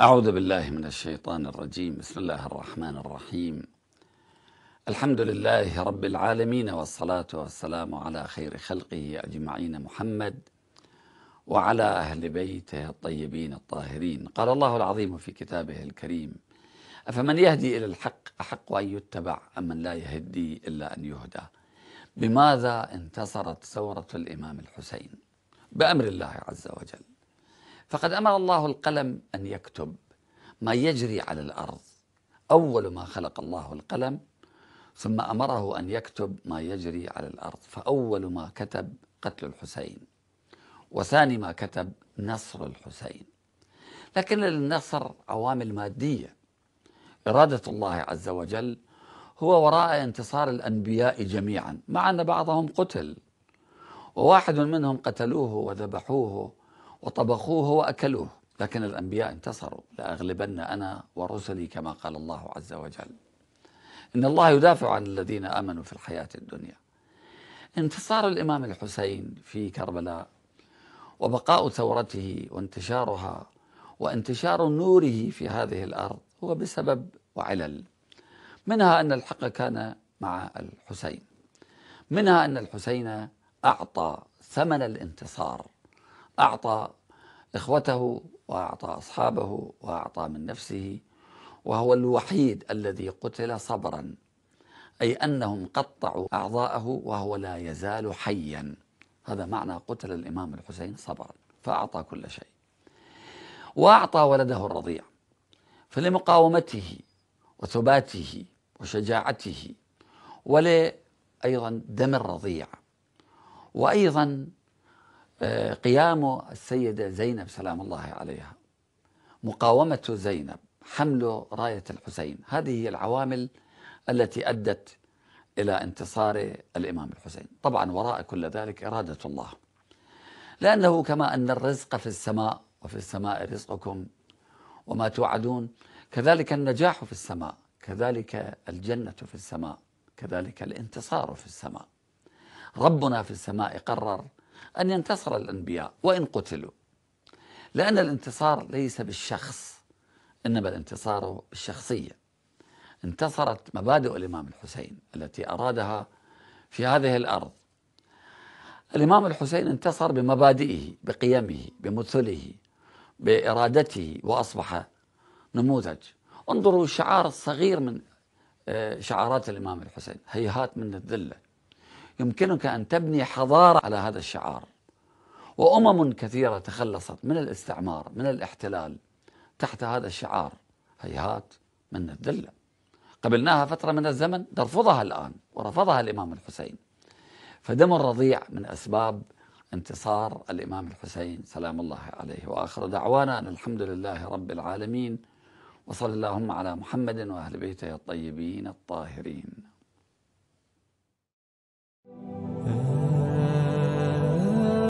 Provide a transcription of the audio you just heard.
أعوذ بالله من الشيطان الرجيم بسم الله الرحمن الرحيم الحمد لله رب العالمين والصلاة والسلام على خير خلقه أجمعين محمد وعلى أهل بيته الطيبين الطاهرين قال الله العظيم في كتابه الكريم أفمن يهدي إلى الحق أحق أن يتبع أم من لا يهدي إلا أن يهدى بماذا انتصرت ثورة الإمام الحسين بأمر الله عز وجل فقد امر الله القلم ان يكتب ما يجري على الارض اول ما خلق الله القلم ثم امره ان يكتب ما يجري على الارض فاول ما كتب قتل الحسين وثاني ما كتب نصر الحسين لكن للنصر عوامل ماديه اراده الله عز وجل هو وراء انتصار الانبياء جميعا مع ان بعضهم قتل وواحد منهم قتلوه وذبحوه وطبخوه وأكلوه لكن الأنبياء انتصروا لأغلبن أنا ورسلي كما قال الله عز وجل إن الله يدافع عن الذين آمنوا في الحياة الدنيا انتصار الإمام الحسين في كربلاء وبقاء ثورته وانتشارها وانتشار نوره في هذه الأرض هو بسبب وعلل منها أن الحق كان مع الحسين منها أن الحسين أعطى ثمن الانتصار أعطى إخوته وأعطى أصحابه وأعطى من نفسه وهو الوحيد الذي قتل صبرا أي أنهم قطعوا أعضاءه وهو لا يزال حيا هذا معنى قتل الإمام الحسين صبرا فأعطى كل شيء وأعطى ولده الرضيع فلمقاومته وثباته وشجاعته ولأيضا دم الرضيع وأيضا قيامه السيدة زينب سلام الله عليها مقاومة زينب حمل راية الحسين هذه هي العوامل التي أدت إلى انتصار الإمام الحسين طبعا وراء كل ذلك إرادة الله لأنه كما أن الرزق في السماء وفي السماء رزقكم وما توعدون كذلك النجاح في السماء كذلك الجنة في السماء كذلك الانتصار في السماء ربنا في السماء قرر أن ينتصر الأنبياء وإن قتلوا لأن الانتصار ليس بالشخص إنما الانتصار بالشخصية انتصرت مبادئ الإمام الحسين التي أرادها في هذه الأرض الإمام الحسين انتصر بمبادئه بقيمه بمثله بإرادته وأصبح نموذج انظروا الشعار الصغير من آه، شعارات الإمام الحسين هيهات من الذلة يمكنك أن تبني حضارة على هذا الشعار وأمم كثيرة تخلصت من الاستعمار من الاحتلال تحت هذا الشعار هيهات من الذلة قبلناها فترة من الزمن نرفضها الآن ورفضها الإمام الحسين فدم الرضيع من أسباب انتصار الإمام الحسين سلام الله عليه وآخر دعوانا أن الحمد لله رب العالمين وصلى اللهم على محمد وأهل بيته الطيبين الطاهرين